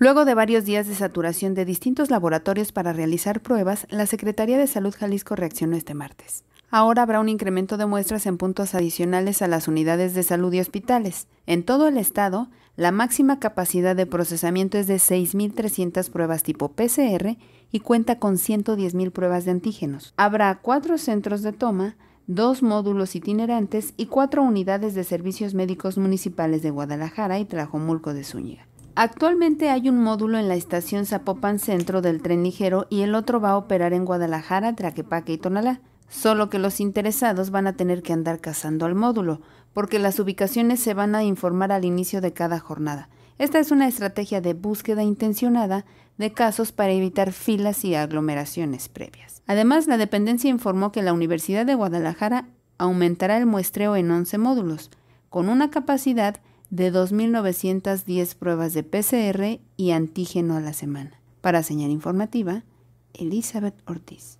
Luego de varios días de saturación de distintos laboratorios para realizar pruebas, la Secretaría de Salud Jalisco reaccionó este martes. Ahora habrá un incremento de muestras en puntos adicionales a las unidades de salud y hospitales. En todo el estado, la máxima capacidad de procesamiento es de 6.300 pruebas tipo PCR y cuenta con 110.000 pruebas de antígenos. Habrá cuatro centros de toma, dos módulos itinerantes y cuatro unidades de servicios médicos municipales de Guadalajara y Tlajomulco de Zúñiga. Actualmente hay un módulo en la estación Zapopan Centro del tren ligero y el otro va a operar en Guadalajara, Traquepaque y Tonalá. Solo que los interesados van a tener que andar cazando al módulo, porque las ubicaciones se van a informar al inicio de cada jornada. Esta es una estrategia de búsqueda intencionada de casos para evitar filas y aglomeraciones previas. Además, la dependencia informó que la Universidad de Guadalajara aumentará el muestreo en 11 módulos, con una capacidad de 2.910 pruebas de PCR y antígeno a la semana. Para señal informativa, Elizabeth Ortiz.